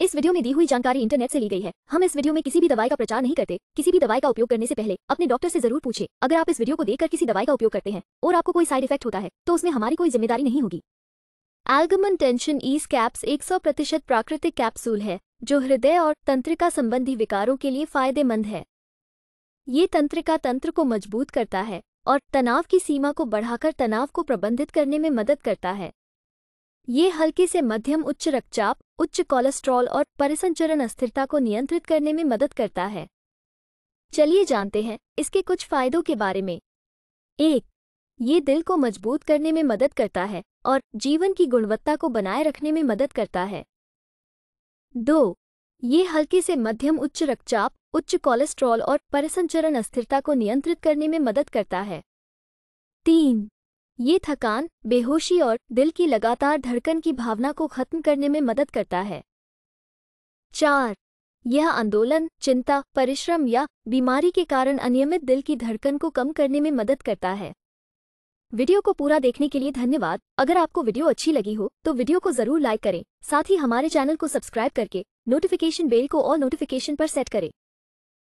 इस वीडियो में दी हुई जानकारी इंटरनेट से ली गई है हम इस वीडियो में किसी भी दवाई का प्रचार नहीं करते किसी भी दवाई का उपयोग करने से पहले अपने डॉक्टर से जरूर पूछे अगर आप इस वीडियो को देखकर किसी दवाई का उपयोग करते हैं और आपको कोई साइड इफेक्ट होता है तो उसमें हमारी कोई जिम्मेदारी नहीं होगी एल्गमन टेंशन ईस कैप्स एक प्रतिशत प्राकृतिक कैप्सूल है जो हृदय और तंत्रिका संबंधी विकारों के लिए फायदेमंद है ये तंत्रिका तंत्र को मजबूत करता है और तनाव की सीमा को बढ़ाकर तनाव को प्रबंधित करने में मदद करता है ये हल्के से मध्यम उच्च रक्तचाप उच्च कोलेस्ट्रॉल और परिसंचरण अस्थिरता को नियंत्रित करने में मदद करता है चलिए जानते हैं इसके कुछ फायदों के बारे में एक ये दिल को मजबूत करने में मदद करता है और जीवन की गुणवत्ता को बनाए रखने में मदद करता है दो ये हल्के से मध्यम उच्च रक्तचाप उच्च कोलेस्ट्रॉल और परिसंचरण अस्थिरता को नियंत्रित करने में मदद करता है तीन ये थकान बेहोशी और दिल की लगातार धड़कन की भावना को खत्म करने में मदद करता है चार यह आंदोलन चिंता परिश्रम या बीमारी के कारण अनियमित दिल की धड़कन को कम करने में मदद करता है वीडियो को पूरा देखने के लिए धन्यवाद अगर आपको वीडियो अच्छी लगी हो तो वीडियो को जरूर लाइक करें साथ ही हमारे चैनल को सब्सक्राइब करके नोटिफिकेशन बेल को और नोटिफिकेशन पर सेट करें